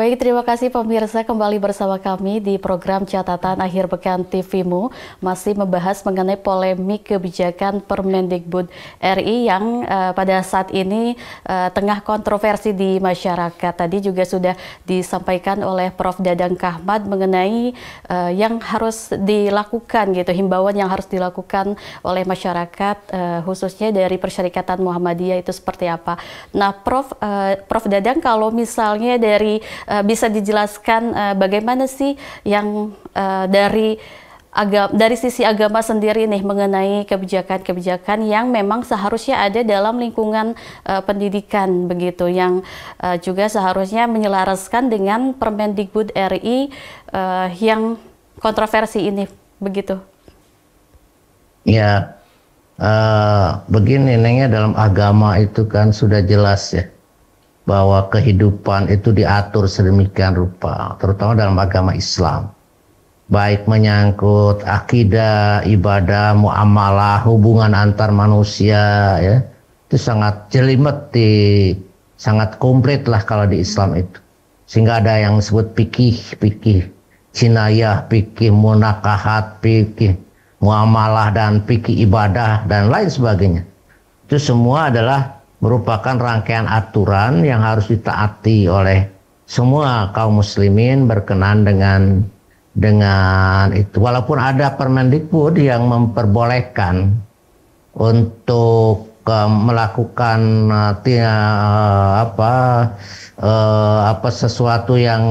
Baik, terima kasih pemirsa kembali bersama kami di program catatan akhir pekan TVMU masih membahas mengenai polemik kebijakan Permendikbud RI yang uh, pada saat ini uh, tengah kontroversi di masyarakat. Tadi juga sudah disampaikan oleh Prof Dadang Kahmat mengenai uh, yang harus dilakukan gitu, himbauan yang harus dilakukan oleh masyarakat uh, khususnya dari Persyarikatan Muhammadiyah itu seperti apa. Nah, Prof uh, Prof Dadang kalau misalnya dari Eh, bisa dijelaskan uh, bagaimana sih yang uh, dari agama dari sisi agama sendiri nih mengenai kebijakan-kebijakan yang memang seharusnya ada dalam lingkungan uh, pendidikan begitu yang uh, juga seharusnya menyelaraskan dengan Permendikbud RI uh, yang kontroversi ini begitu. Ya, uh, begini nengnya dalam agama itu kan sudah jelas ya bahwa kehidupan itu diatur sedemikian rupa, terutama dalam agama Islam. Baik menyangkut akidah, ibadah, muamalah, hubungan antar manusia, ya, itu sangat jelimet di sangat komplit lah kalau di Islam itu. Sehingga ada yang disebut pikih, pikih, cinayah, pikih, munakahat, pikih, muamalah dan pikih ibadah dan lain sebagainya. Itu semua adalah merupakan rangkaian aturan yang harus ditaati oleh semua kaum muslimin berkenan dengan dengan itu. Walaupun ada Permendikbud yang memperbolehkan untuk uh, melakukan uh, apa uh, apa sesuatu yang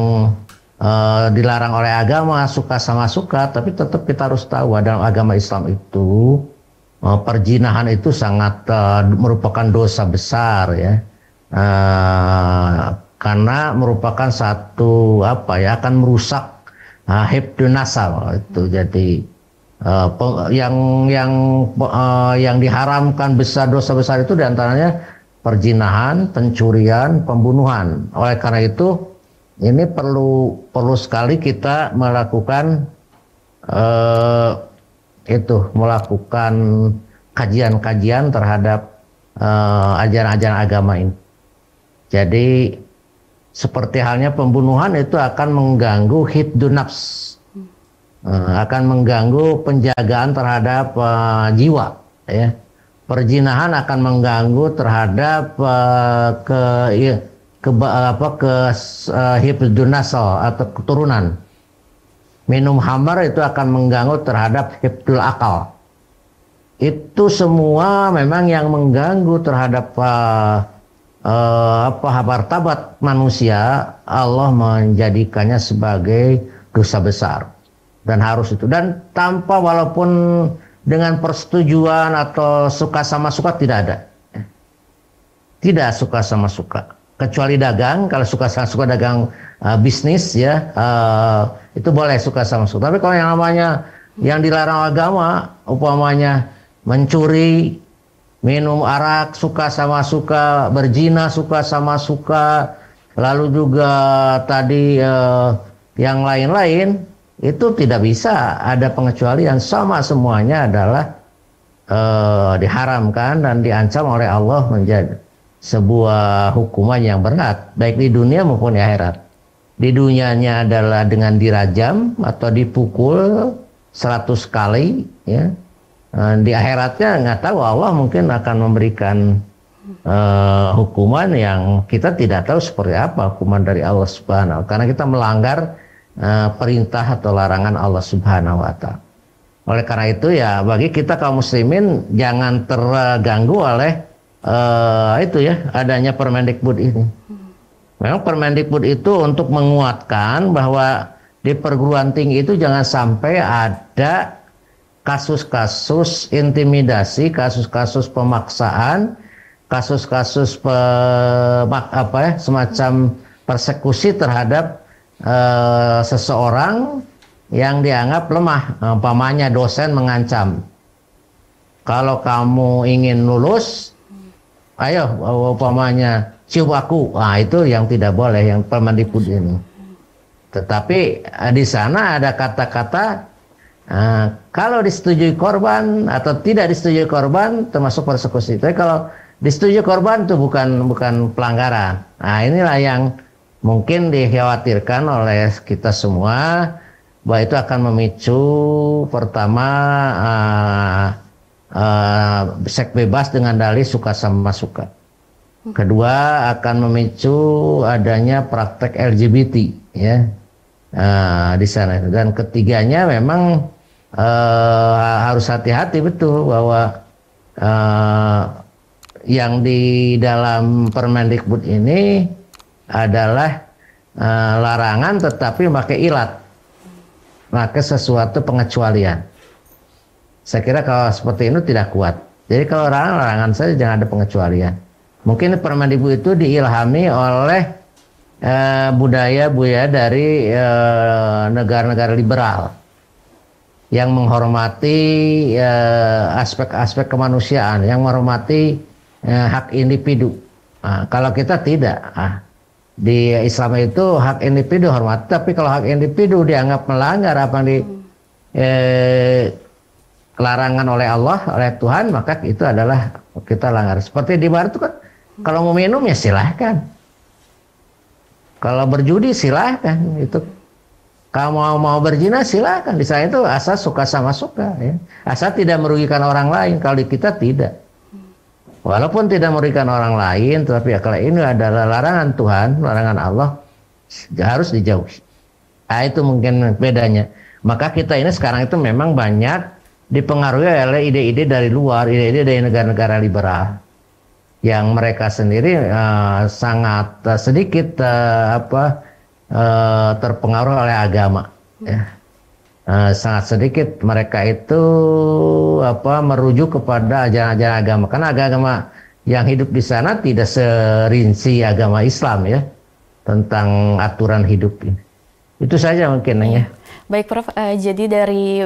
uh, dilarang oleh agama suka sama suka tapi tetap kita harus tahu dalam agama Islam itu Oh, perjinahan itu sangat uh, merupakan dosa besar ya uh, karena merupakan satu apa ya akan merusak uh, eh, hebdonasal itu jadi Uh, yang yang uh, yang diharamkan besar dosa besar itu diantaranya perjinahan, pencurian, pembunuhan. Oleh karena itu ini perlu perlu sekali kita melakukan uh, itu melakukan kajian-kajian terhadap eh, ajaran-ajaran uh, agama ini. Jadi seperti halnya pembunuhan itu akan mengganggu hidunaps, uh, eh, akan mengganggu penjagaan terhadap uh, jiwa, ya. Perjinahan akan mengganggu terhadap uh, ke iya, ke apa ke uh, hidunasal atau keturunan minum hambar itu akan mengganggu terhadap hibdul akal. Itu semua memang yang mengganggu terhadap uh, uh, apa manusia, Allah menjadikannya sebagai dosa besar dan harus itu dan tanpa walaupun dengan persetujuan atau suka sama suka tidak ada. Tidak suka sama suka kecuali dagang kalau suka suka dagang uh, bisnis ya uh, itu boleh suka sama suka tapi kalau yang namanya yang dilarang agama upamanya mencuri minum arak suka sama suka berzina suka sama suka lalu juga tadi uh, yang lain-lain itu tidak bisa ada pengecualian sama semuanya adalah uh, diharamkan dan diancam oleh Allah menjadi sebuah hukuman yang berat baik di dunia maupun di akhirat. Di dunianya adalah dengan dirajam atau dipukul 100 kali ya. Eh, di akhiratnya nggak tahu Allah mungkin akan memberikan uh, hukuman yang kita tidak tahu seperti apa hukuman dari Allah Subhanahu karena kita melanggar uh, perintah atau larangan Allah Subhanahu wa taala. Oleh karena itu ya bagi kita kaum muslimin jangan terganggu oleh uh, itu ya adanya Permendikbud ini. Hmm. Memang Permendikbud itu untuk menguatkan bahwa di perguruan tinggi itu jangan sampai ada kasus-kasus intimidasi, kasus-kasus pemaksaan, kasus-kasus pe apa ya semacam persekusi terhadap uh, seseorang yang dianggap lemah, umpamanya dosen mengancam. Kalau kamu ingin lulus, ayo umpamanya cium aku ah itu yang tidak boleh yang permendikbud ini tetapi eh, di sana ada kata-kata eh, kalau disetujui korban atau tidak disetujui korban termasuk persekusi. Tapi kalau disetujui korban itu bukan bukan pelanggaran. Nah, inilah yang mungkin dikhawatirkan oleh kita semua bahwa itu akan memicu pertama uh, uh, eh, seks bebas dengan dalih suka sama suka. Kedua akan memicu adanya praktek LGBT ya uh, di sana. Dan ketiganya memang uh, harus hati-hati betul bahwa uh, yang di dalam Permendikbud ini adalah uh, larangan tetapi pakai ilat, pakai sesuatu pengecualian. Saya kira kalau seperti itu tidak kuat. Jadi kalau larangan, larangan saja jangan ada pengecualian. Mungkin permen ibu itu diilhami oleh eh, budaya budaya dari eh, negara-negara eh, liberal yang menghormati eh, aspek-aspek eh, kemanusiaan, yang menghormati eh, hak individu. Nah, kalau kita tidak, nah, di Islam itu hak individu hormat, tapi kalau hak individu dianggap melanggar apa di hmm. eh, larangan oleh Allah oleh Tuhan maka itu adalah kita langgar seperti di bar itu kan kalau mau minum ya silahkan kalau berjudi silahkan itu kalau mau mau berzina silahkan di sana itu asal suka sama suka ya asal tidak merugikan orang lain kalau di kita tidak walaupun tidak merugikan orang lain tetapi ya kalau ini adalah larangan Tuhan larangan Allah harus dijauhi nah, itu mungkin bedanya maka kita ini sekarang itu memang banyak dipengaruhi oleh ide-ide dari luar, ide-ide dari negara-negara liberal yang mereka sendiri uh, sangat uh, sedikit uh, apa uh, terpengaruh oleh agama. Ya. Uh, sangat sedikit mereka itu apa merujuk kepada ajaran-ajaran agama karena agama yang hidup di sana tidak serinci agama Islam ya tentang aturan hidup ini. Itu saja mungkin ya. Baik Prof, uh, jadi dari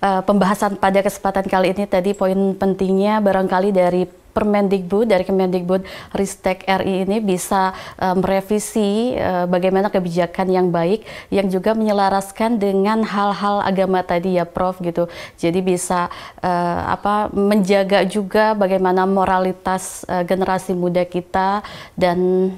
Eh, pembahasan pada kesempatan kali ini tadi poin pentingnya barangkali dari Permendikbud dari Kemendikbud Ristek RI ini bisa eh, merevisi eh, bagaimana kebijakan yang baik yang juga menyelaraskan dengan hal-hal agama tadi ya Prof gitu. Jadi bisa apa menjaga juga bagaimana moralitas generasi muda kita dan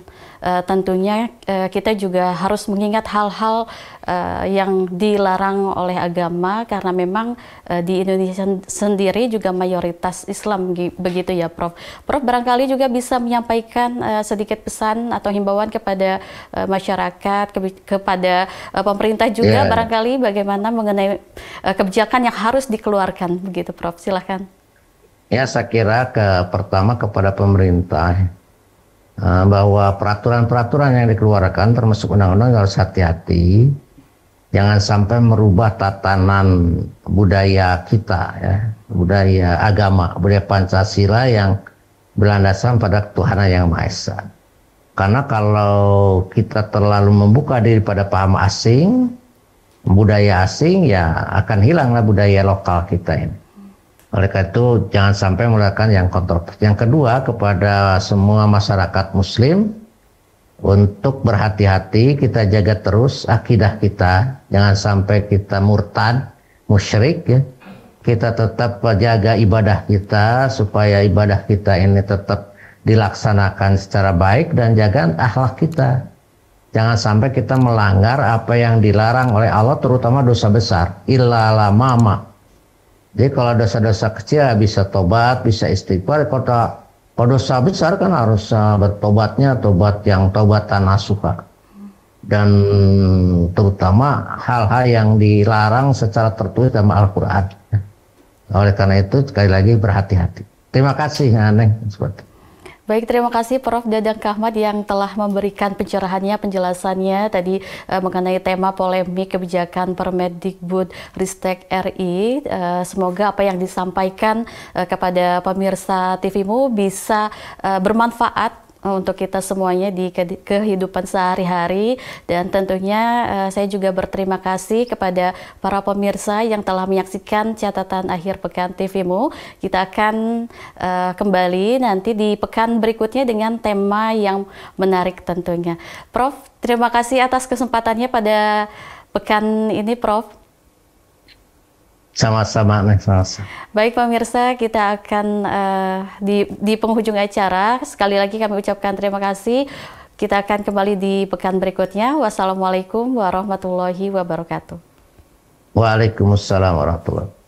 uh, tentunya uh, kita juga harus mengingat hal-hal uh, yang dilarang oleh agama karena memang uh, di Indonesia sendiri juga mayoritas Islam begitu ya Prof. Prof barangkali juga bisa menyampaikan uh, sedikit pesan atau himbauan kepada uh, masyarakat ke kepada uh, pemerintah juga yeah. barangkali bagaimana mengenai uh, kebijakan yang harus dikeluarkan begitu Prof. Silahkan. Ya saya kira ke pertama kepada pemerintah Ah, bahwa peraturan-peraturan yang dikeluarkan termasuk undang-undang harus hati-hati jangan sampai merubah tatanan budaya kita ya budaya agama budaya Pancasila yang berlandasan pada Tuhan yang Maha Esa karena kalau kita terlalu membuka diri pada paham asing budaya asing ya akan hilanglah budaya lokal kita ini oleh karena itu jangan sampai melakukan yang kontroversi. Yang kedua kepada semua masyarakat muslim untuk berhati-hati kita jaga terus akidah kita. Jangan sampai kita murtad, musyrik ya. Kita tetap jaga ibadah kita supaya ibadah kita ini tetap dilaksanakan secara baik dan jaga akhlak kita. Jangan sampai kita melanggar apa yang dilarang oleh Allah terutama dosa besar. Ilala mama jadi kalau dosa-dosa kecil ya bisa tobat, bisa istighfar. Kota kalau dosa besar kan harus eh, bertobatnya tobat yang tobatan asuka. dan terutama hal-hal yang dilarang secara tertulis dalam Al-Quran. Oleh karena itu sekali lagi berhati-hati. Terima kasih Neng. seperti. Baik, terima kasih Prof. Dadang Kahmat yang telah memberikan pencerahannya, penjelasannya tadi eh, mengenai tema polemik kebijakan Permendikbud Ristek RI. Eh, semoga apa yang disampaikan eh, kepada pemirsa TVMU bisa bermanfaat Eh, untuk kita semuanya di kehidupan sehari-hari dan tentunya uh, saya juga berterima kasih kepada para pemirsa yang telah menyaksikan catatan akhir pekan TVMU. Kita akan uh, kembali nanti di pekan berikutnya dengan tema yang menarik tentunya. Prof, terima kasih atas kesempatannya pada pekan ini Prof. Sama-sama, Mas. Baik pemirsa, kita akan uh, di, di penghujung acara. Sekali lagi kami ucapkan terima kasih. Kita akan kembali di pekan berikutnya. Wassalamualaikum warahmatullahi wabarakatuh. Waalaikumsalam warahmatullahi wabarakatuh.